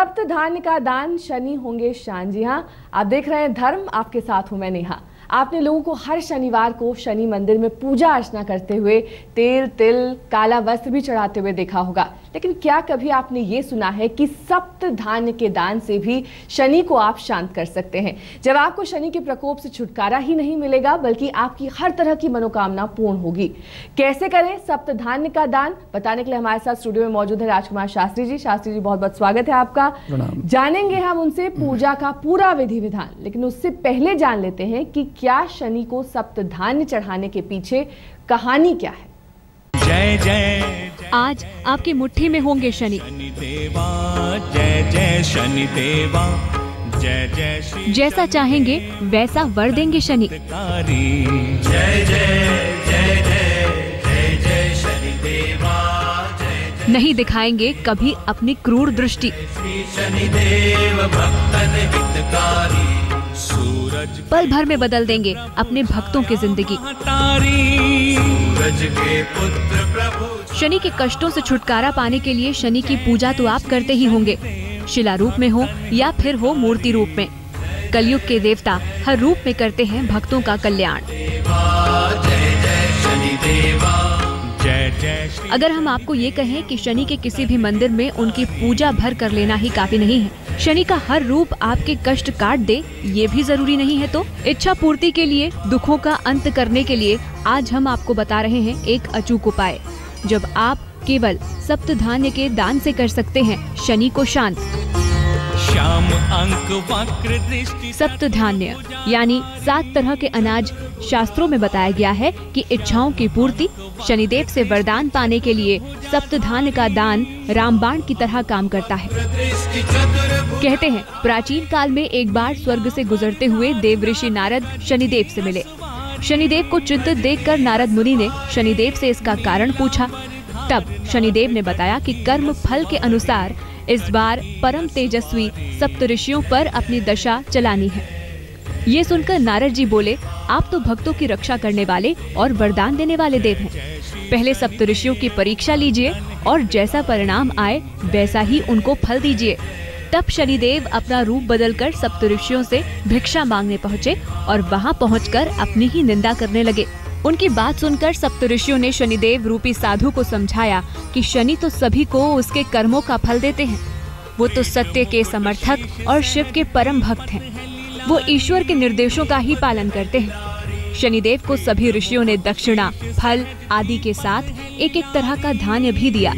सप्त धान का दान शनि होंगे शान जी हाँ आप देख रहे हैं धर्म आपके साथ हूँ मैं नेहा आपने लोगों को हर शनिवार को शनि मंदिर में पूजा अर्चना करते हुए तेल तिल काला वस्त्र भी चढ़ाते हुए देखा होगा लेकिन क्या कभी आपने ये सुना है कि सप्त धान्य के दान से भी शनि को आप शांत कर सकते हैं जब आपको शनि के प्रकोप से छुटकारा ही नहीं मिलेगा बल्कि आपकी हर तरह की मनोकामना पूर्ण होगी कैसे करें सप्त धान का दान बताने के लिए हमारे साथ स्टूडियो में मौजूद है राजकुमार शास्त्री जी शास्त्री जी बहुत बहुत स्वागत है आपका जानेंगे हम उनसे पूजा का पूरा विधि विधान लेकिन उससे पहले जान लेते हैं कि क्या शनि को सप्त धान्य चढ़ाने के पीछे कहानी क्या है जय जय आज आपकी मुट्ठी में होंगे शनि शनि देवा जय जय शनि देवा जय जय जैसा चाहेंगे वैसा वर देंगे शनि जय जय जय जय जय शनि देवा नहीं दिखाएंगे कभी अपनी क्रूर दृष्टि शनि देव भक्तन हितकारी पल भर में बदल देंगे अपने भक्तों की जिंदगी शनि के कष्टों से छुटकारा पाने के लिए शनि की पूजा तो आप करते ही होंगे शिला रूप में हो या फिर हो मूर्ति रूप में कलयुग के देवता हर रूप में करते हैं भक्तों का कल्याण अगर हम आपको ये कहें कि शनि के किसी भी मंदिर में उनकी पूजा भर कर लेना ही काफी नहीं है शनि का हर रूप आपके कष्ट काट दे ये भी जरूरी नहीं है तो इच्छा पूर्ति के लिए दुखों का अंत करने के लिए आज हम आपको बता रहे हैं एक अचूक उपाय जब आप केवल सप्त धान्य के दान से कर सकते हैं शनि को शांत श्याम अंक वक्र दृष्टि धान्य यानी सात तरह के अनाज शास्त्रों में बताया गया है कि इच्छाओं की पूर्ति शनिदेव से वरदान पाने के लिए सप्त धान का दान रामबाण की तरह काम करता है कहते हैं प्राचीन काल में एक बार स्वर्ग से गुजरते हुए देव ऋषि नारद शनिदेव से मिले शनिदेव को चिंतित देखकर नारद मुनि ने शनिदेव से इसका कारण पूछा तब शनिदेव ने बताया कि कर्म फल के अनुसार इस बार परम तेजस्वी सप्तऋषियों पर अपनी दशा चलानी है ये सुनकर नारद जी बोले आप तो भक्तों की रक्षा करने वाले और वरदान देने वाले देव हैं पहले सप्तऋषियों की परीक्षा लीजिए और जैसा परिणाम आए वैसा ही उनको फल दीजिए तब शनिदेव अपना रूप बदलकर सप्तऋषियों से भिक्षा मांगने पहुँचे और वहाँ पहुँच अपनी ही निंदा करने लगे उनकी बात सुनकर सप्तऋषियों ने शनिदेव रूपी साधु को समझाया कि शनि तो सभी को उसके कर्मों का फल देते हैं वो तो सत्य के समर्थक और शिव के परम भक्त हैं वो ईश्वर के निर्देशों का ही पालन करते हैं शनिदेव को सभी ऋषियों ने दक्षिणा फल आदि के साथ एक एक तरह का धान्य भी दिया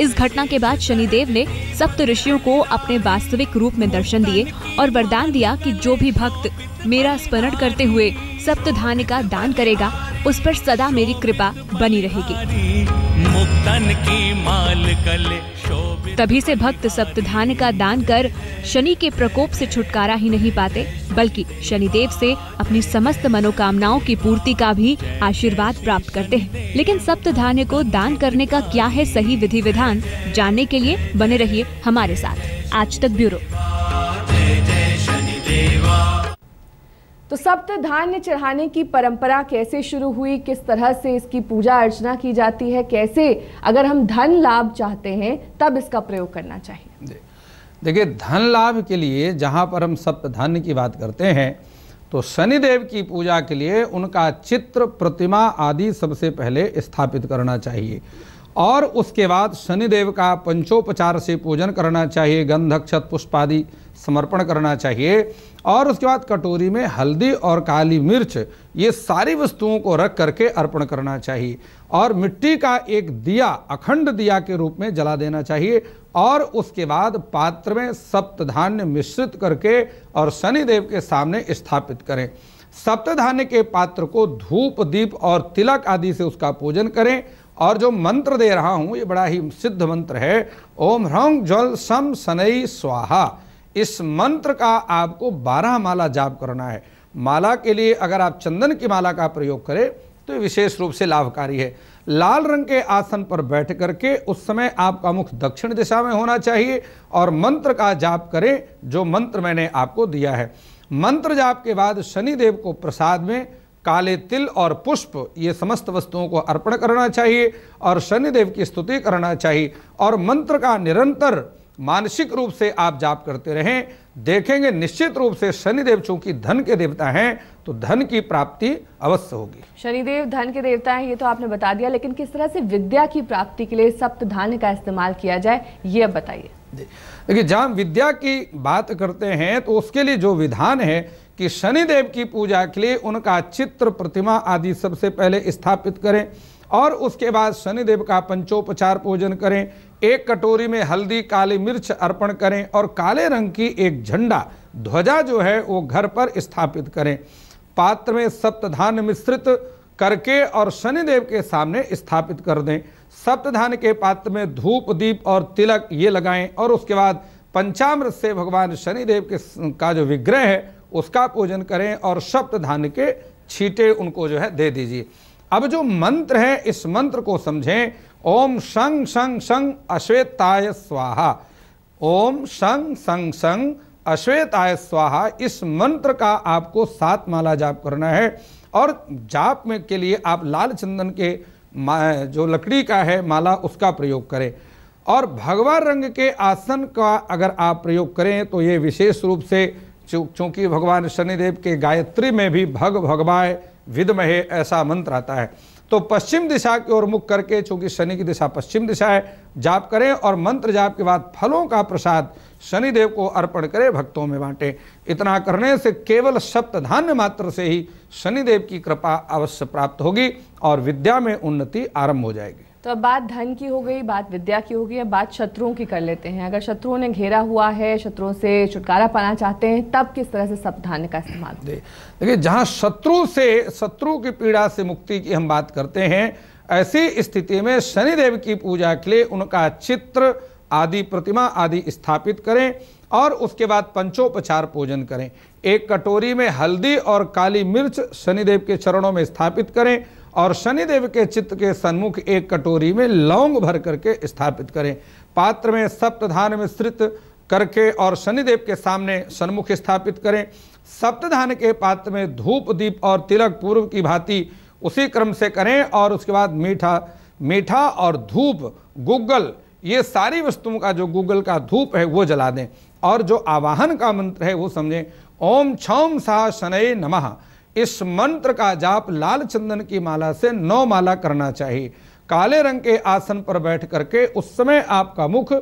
इस घटना के बाद शनिदेव ने सप्त ऋषियों को अपने वास्तविक रूप में दर्शन दिए और वरदान दिया कि जो भी भक्त मेरा स्मरण करते हुए सप्त धान्य का दान करेगा उस पर सदा मेरी कृपा बनी रहेगी मुक्तन की माल कले तभी से भक्त सप्तधान का दान कर शनि के प्रकोप से छुटकारा ही नहीं पाते बल्कि शनिदेव से अपनी समस्त मनोकामनाओं की पूर्ति का भी आशीर्वाद प्राप्त करते हैं लेकिन सप्तधान्य को दान करने का क्या है सही विधि विधान जानने के लिए बने रहिए हमारे साथ आज तक ब्यूरो तो सप्त धान्य चढ़ाने की परंपरा कैसे शुरू हुई किस तरह से इसकी पूजा अर्चना की जाती है कैसे अगर हम धन लाभ चाहते हैं तब इसका प्रयोग करना चाहिए देखिए धन लाभ के लिए जहाँ पर हम सप्त धान्य की बात करते हैं तो शनिदेव की पूजा के लिए उनका चित्र प्रतिमा आदि सबसे पहले स्थापित करना चाहिए और उसके बाद शनिदेव का पंचोपचार से पूजन करना चाहिए गंधक छत पुष्पादि समर्पण करना चाहिए और उसके बाद कटोरी में हल्दी और काली मिर्च ये सारी वस्तुओं को रख करके अर्पण करना चाहिए और मिट्टी का एक दिया अखंड दिया के रूप में जला देना चाहिए और उसके बाद पात्र में सप्तधान्य मिश्रित करके और शनिदेव के सामने स्थापित करें सप्तधान्य के पात्र को धूप दीप और तिलक आदि से उसका पूजन करें और जो मंत्र दे रहा हूँ ये बड़ा ही सिद्ध मंत्र है ओम ह्रौं ज्वल सम सनई स्वाहा इस मंत्र का आपको बारह माला जाप करना है माला के लिए अगर आप चंदन की माला का प्रयोग करें तो विशेष रूप से लाभकारी है लाल रंग के आसन पर बैठ करके उस समय आपका मुख दक्षिण दिशा में होना चाहिए और मंत्र का जाप करें जो मंत्र मैंने आपको दिया है मंत्र जाप के बाद शनिदेव को प्रसाद में काले तिल और पुष्प ये समस्त वस्तुओं को अर्पण करना चाहिए और शनिदेव की स्तुति करना चाहिए और मंत्र का निरंतर मानसिक रूप से आप जाप करते रहें देखेंगे निश्चित रूप से शनिदेव चूंकि धन के देवता हैं तो धन की प्राप्ति अवश्य होगी शनिदेव धन के देवता हैं ये तो आपने बता दिया लेकिन किस तरह से विद्या की प्राप्ति के लिए सप्त धान का इस्तेमाल किया जाए ये बताइए देखिए जहाँ विद्या की बात करते हैं तो उसके लिए जो विधान है कि शनिदेव की पूजा के लिए उनका चित्र प्रतिमा आदि सबसे पहले स्थापित करें और उसके बाद शनिदेव का पंचोपचार पूजन करें एक कटोरी में हल्दी काली मिर्च अर्पण करें और काले रंग की एक झंडा ध्वजा जो है वो घर पर स्थापित करें पात्र में सप्तधान मिश्रित करके और शनिदेव के सामने स्थापित कर दें सप्तधान के पात्र में धूप दीप और तिलक ये लगाएं और उसके बाद पंचामृत से भगवान शनिदेव के का जो विग्रह है उसका पूजन करें और सप्त धान के छीटे उनको जो है दे दीजिए अब जो मंत्र है इस मंत्र को समझें ओम संग संग संग अश्वेताय स्वाहा ओम संग संग संग अश्वेताय स्वाहा इस मंत्र का आपको सात माला जाप करना है और जाप में के लिए आप लाल चंदन के जो लकड़ी का है माला उसका प्रयोग करें और भगवा रंग के आसन का अगर आप प्रयोग करें तो ये विशेष रूप से चूंकि भगवान शनिदेव के गायत्री में भी भग भगवाय विदमहे ऐसा मंत्र आता है तो पश्चिम दिशा की ओर मुख करके चूंकि शनि की दिशा पश्चिम दिशा है जाप करें और मंत्र जाप के बाद फलों का प्रसाद शनिदेव को अर्पण करें भक्तों में बांटें इतना करने से केवल सप्त धान्य मात्र से ही शनिदेव की कृपा अवश्य प्राप्त होगी और विद्या में उन्नति आरंभ हो जाएगी तो अब बात धन की हो गई बात विद्या की हो गई अब बात शत्रुओं की कर लेते हैं अगर शत्रुओं ने घेरा हुआ है शत्रुओं से छुटकारा पाना चाहते हैं तब किस तरह से सावधान का इस्तेमाल देखिए जहाँ शत्रु से शत्रु की पीड़ा से मुक्ति की हम बात करते हैं ऐसी स्थिति में शनिदेव की पूजा के लिए उनका चित्र आदि प्रतिमा आदि स्थापित करें और उसके बाद पंचोपचार पूजन करें एक कटोरी में हल्दी और काली मिर्च शनिदेव के चरणों में स्थापित करें और शनिदेव के चित्त के सन्मुख एक कटोरी में लौंग भर करके स्थापित करें पात्र में सप्तधान मिश्रित करके और शनिदेव के सामने सन्मुख स्थापित करें सप्तधान के पात्र में धूप दीप और तिलक पूर्व की भांति उसी क्रम से करें और उसके बाद मीठा मीठा और धूप गूगल ये सारी वस्तुओं का जो गूगल का धूप है वो जला दें और जो आवाहन का मंत्र है वो समझें ओम छौम सा शनय नमः इस मंत्र का जाप लाल चंदन की माला से नौ माला करना चाहिए काले रंग के आसन पर बैठ करके उस समय आपका मुख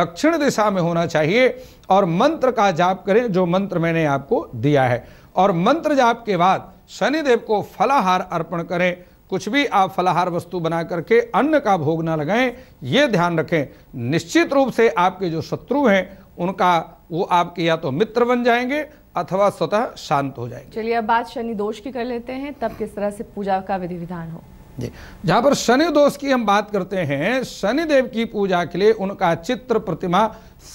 दक्षिण दिशा में होना चाहिए और मंत्र का जाप करें जो मंत्र मैंने आपको दिया है और मंत्र जाप के बाद शनिदेव को फलाहार अर्पण करें कुछ भी आप फलाहार वस्तु बना करके अन्न का भोग ना लगाएं ये ध्यान रखें निश्चित रूप से आपके जो शत्रु हैं उनका वो आपके या तो मित्र बन जाएंगे अथवा स्वतः शांत हो जाएंगे चलिए अब बात शनि दोष की कर लेते हैं तब किस तरह से पूजा का विधि विधान हो जी पर शनि दोष की हम बात करते हैं शनि देव की पूजा के लिए उनका चित्र प्रतिमा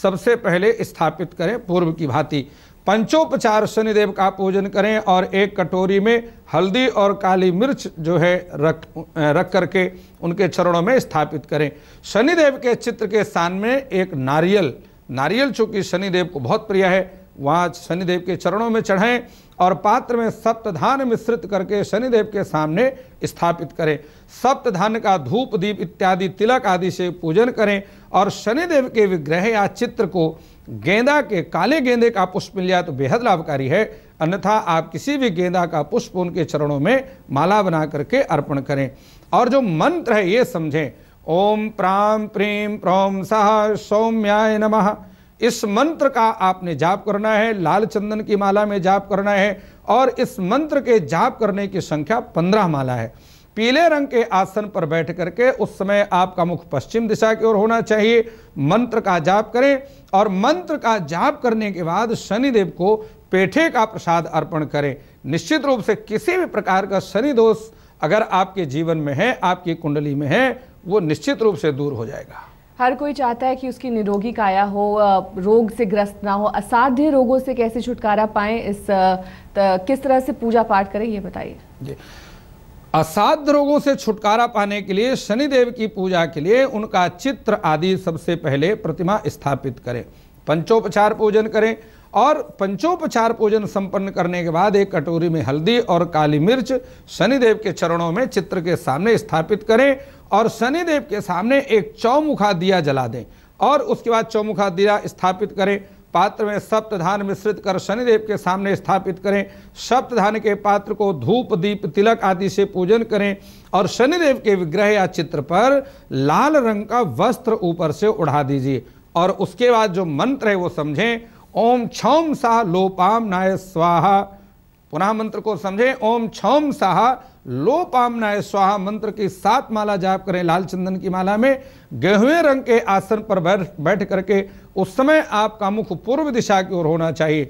सबसे पहले स्थापित करें पूर्व की भांति पंचोपचार शनिदेव का पूजन करें और एक कटोरी में हल्दी और काली मिर्च जो है रख रख करके उनके चरणों में स्थापित करें शनिदेव के चित्र के स्थान में एक नारियल नारियल चूंकि शनिदेव को बहुत प्रिय है वहाँ शनिदेव के चरणों में चढ़ाएं और पात्र में सप्तधान मिश्रित करके शनिदेव के सामने स्थापित करें सप्तधान का धूप दीप इत्यादि तिलक आदि से पूजन करें और शनिदेव के विग्रह या चित्र को गेंदा के काले गेंदे का पुष्प मिल जाए तो बेहद लाभकारी है अन्यथा आप किसी भी गेंदा का पुष्प उनके चरणों में माला बना करके अर्पण करें और जो मंत्र है ये समझें ओम प्राम प्रेम प्रोम सह सौम्याय नमः इस मंत्र का आपने जाप करना है लाल चंदन की माला में जाप करना है और इस मंत्र के जाप करने की संख्या पंद्रह माला है पीले रंग के आसन पर बैठ करके उस समय आपका मुख पश्चिम दिशा की ओर होना चाहिए मंत्र का जाप करें और मंत्र का जाप करने के बाद शनिदेव को पेठे का प्रसाद अर्पण करें निश्चित रूप से किसी भी प्रकार का शनि दोष अगर आपके जीवन में है आपकी कुंडली में है वो निश्चित रूप से दूर हो जाएगा हर कोई चाहता है कि उसकी निरोगी काया हो रोग से ग्रस्त ना हो असाध्य रोगों से कैसे छुटकारा पाएं इस किस तरह से पूजा पाठ करें ये बताइए असाध्य रोगों से छुटकारा पाने के लिए शनिदेव की पूजा के लिए उनका चित्र आदि सबसे पहले प्रतिमा स्थापित करें पंचोपचार पूजन करें और पंचोपचार पूजन संपन्न करने के बाद एक कटोरी में हल्दी और काली मिर्च शनिदेव के चरणों में चित्र के सामने स्थापित करें और शनिदेव के सामने एक चौमुखा दिया जला दें और उसके बाद चौमुखा दिया स्थापित करें पात्र में सप्तधान मिश्रित कर शनिदेव के सामने स्थापित करें सप्तधान के पात्र को धूप दीप तिलक आदि से पूजन करें और शनिदेव के विग्रह या चित्र पर लाल रंग का वस्त्र ऊपर से उड़ा दीजिए और उसके बाद जो मंत्र है वो समझें ओम क्षौम सा लोपाम नाय स्वाहा पुनः मंत्र को समझे ओम क्षौम सा लोपाम नाय स्वाहा मंत्र की सात माला जाप करें लाल चंदन की माला में गेहुए रंग के आसन पर बैठ बैठ करके उस समय आपका मुख पूर्व दिशा की ओर होना चाहिए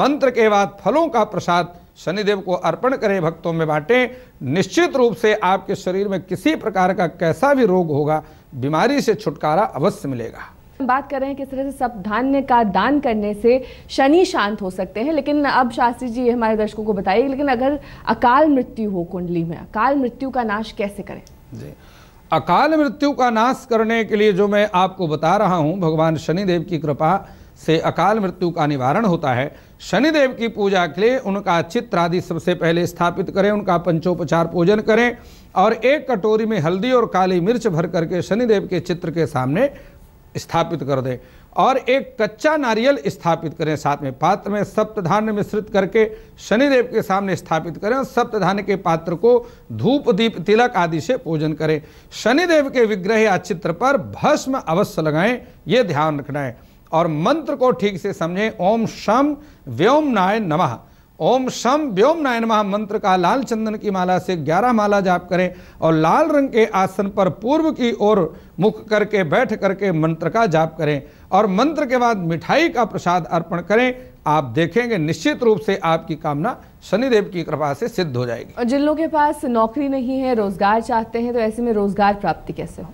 मंत्र के बाद फलों का प्रसाद शनिदेव को अर्पण करें भक्तों में बांटें निश्चित रूप से आपके शरीर में किसी प्रकार का कैसा भी रोग होगा बीमारी से छुटकारा अवश्य मिलेगा बात कर रहे हैं किस तरह से सब धान्य का दान करने से शनि शांत हो सकते हैं लेकिन अब शास्त्री जी हमारे दर्शकों को बताइए लेकिन अगर अकाल मृत्यु हो कुंडली में अकाल मृत्यु का नाश कैसे करें जी अकाल मृत्यु का नाश करने के लिए जो मैं आपको बता रहा हूं भगवान शनि देव की कृपा से अकाल मृत्यु का निवारण होता है शनि देव की पूजा के लिए उनका चित्र आदि सबसे पहले स्थापित करें उनका पंचोपचार पूजन करें और एक कटोरी में हल्दी और काली मिर्च भर करके शनि देव के चित्र के सामने स्थापित कर दें और एक कच्चा नारियल स्थापित करें साथ में पात्र में सप्तधान्य मिश्रित करके शनिदेव के सामने स्थापित करें और सप्तधान्य के पात्र को धूप दीप तिलक आदि से पूजन करें शनिदेव के विग्रह या चित्र पर भस्म अवश्य लगाएं ये ध्यान रखना है और मंत्र को ठीक से समझें ओम शम व्योम नाय नमः ओम शम व्योम नायन महा मंत्र का लाल चंदन की माला से ग्यारह माला जाप करें और लाल रंग के आसन पर पूर्व की ओर मुख करके बैठ करके मंत्र का जाप करें और मंत्र के बाद मिठाई का प्रसाद अर्पण करें आप देखेंगे निश्चित रूप से आपकी कामना शनिदेव की कृपा से सिद्ध हो जाएगी और जिन लोगों के पास नौकरी नहीं है रोजगार चाहते हैं तो ऐसे में रोजगार प्राप्ति कैसे हो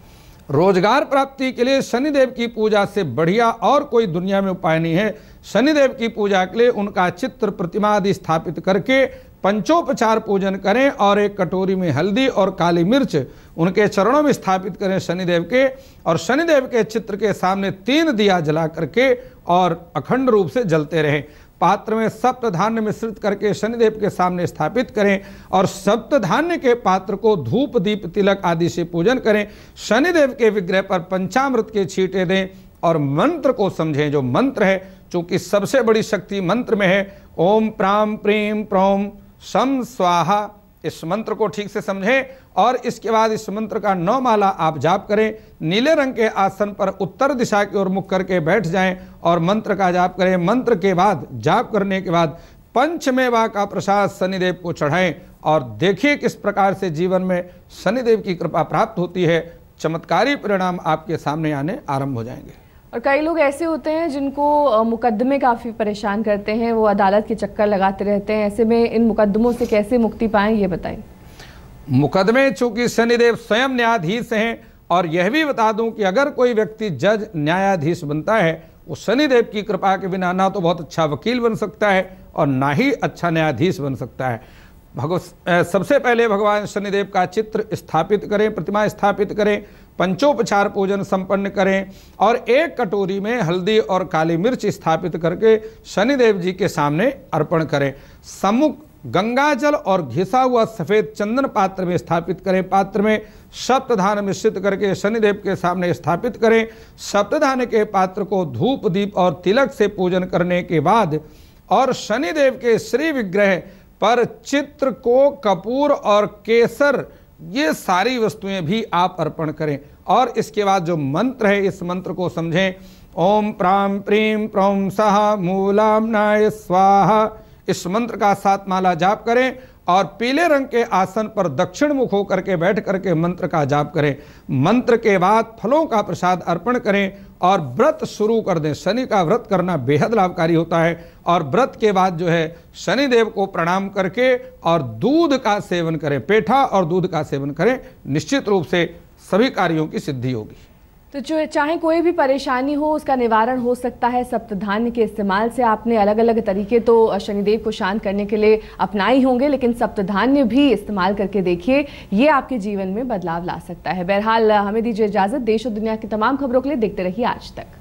रोजगार प्राप्ति के लिए शनिदेव की पूजा से बढ़िया और कोई दुनिया में उपाय नहीं है शनिदेव की पूजा के लिए उनका चित्र प्रतिमा आदि स्थापित करके पंचोपचार पूजन करें और एक कटोरी में हल्दी और काली मिर्च उनके चरणों में स्थापित करें शनिदेव के और शनिदेव के चित्र के सामने तीन दिया जला करके और अखंड रूप से जलते रहें पात्र में सप्त धान्य मिश्रित करके शनिदेव के सामने स्थापित करें और सप्त धान्य के पात्र को धूप दीप तिलक आदि से पूजन करें शनिदेव के विग्रह पर पंचामृत के छींटे दें और मंत्र को समझें जो मंत्र है चूंकि सबसे बड़ी शक्ति मंत्र में है ओम प्राम प्रेम प्रोम सम स्वाहा इस मंत्र को ठीक से समझें और इसके बाद इस मंत्र का नौ माला आप जाप करें नीले रंग के आसन पर उत्तर दिशा की ओर मुख करके बैठ जाएं और मंत्र का जाप करें मंत्र के बाद जाप करने के बाद पंचमेवा का प्रसाद शनिदेव को चढ़ाएं और देखिए किस प्रकार से जीवन में शनिदेव की कृपा प्राप्त होती है चमत्कारी परिणाम आपके सामने आने आरंभ हो जाएंगे और कई लोग ऐसे होते हैं जिनको मुकदमे काफ़ी परेशान करते हैं वो अदालत के चक्कर लगाते रहते हैं ऐसे में इन मुकदमों से कैसे मुक्ति पाए ये बताएं मुकदमे चूँकि शनिदेव स्वयं न्यायाधीश हैं और यह भी बता दूं कि अगर कोई व्यक्ति जज न्यायाधीश बनता है वो शनिदेव की कृपा के बिना ना तो बहुत अच्छा वकील बन सकता है और ना ही अच्छा न्यायाधीश बन सकता है भगवत सबसे पहले भगवान शनिदेव का चित्र स्थापित करें प्रतिमा स्थापित करें पंचोपचार पूजन संपन्न करें और एक कटोरी में हल्दी और काली मिर्च स्थापित करके शनिदेव जी के सामने अर्पण करें सम्मुख गंगा जल और घिसा हुआ सफ़ेद चंदन पात्र में स्थापित करें पात्र में सप्तधान मिश्रित करके शनिदेव के सामने स्थापित करें सप्तधान के पात्र को धूप दीप और तिलक से पूजन करने के बाद और शनिदेव के श्री विग्रह पर चित्र को कपूर और केसर ये सारी वस्तुएं भी आप अर्पण करें और इसके बाद जो मंत्र है इस मंत्र को समझें ओम प्राम प्रीम प्रोम सह मूलाम नाय स्वाहा इस मंत्र का सात माला जाप करें और पीले रंग के आसन पर दक्षिण मुख होकर के बैठ करके मंत्र का जाप करें मंत्र के बाद फलों का प्रसाद अर्पण करें और व्रत शुरू कर दें शनि का व्रत करना बेहद लाभकारी होता है और व्रत के बाद जो है शनि देव को प्रणाम करके और दूध का सेवन करें पेठा और दूध का सेवन करें निश्चित रूप से सभी कार्यों की सिद्धि होगी तो चाहे कोई भी परेशानी हो उसका निवारण हो सकता है सप्तधान्य के इस्तेमाल से आपने अलग अलग तरीके तो शनिदेव को शांत करने के लिए अपनाए होंगे लेकिन सप्तधान्य भी इस्तेमाल करके देखिए ये आपके जीवन में बदलाव ला सकता है बहरहाल हमें दीजिए इजाजत देश और दुनिया की तमाम खबरों के लिए देखते रहिए आज तक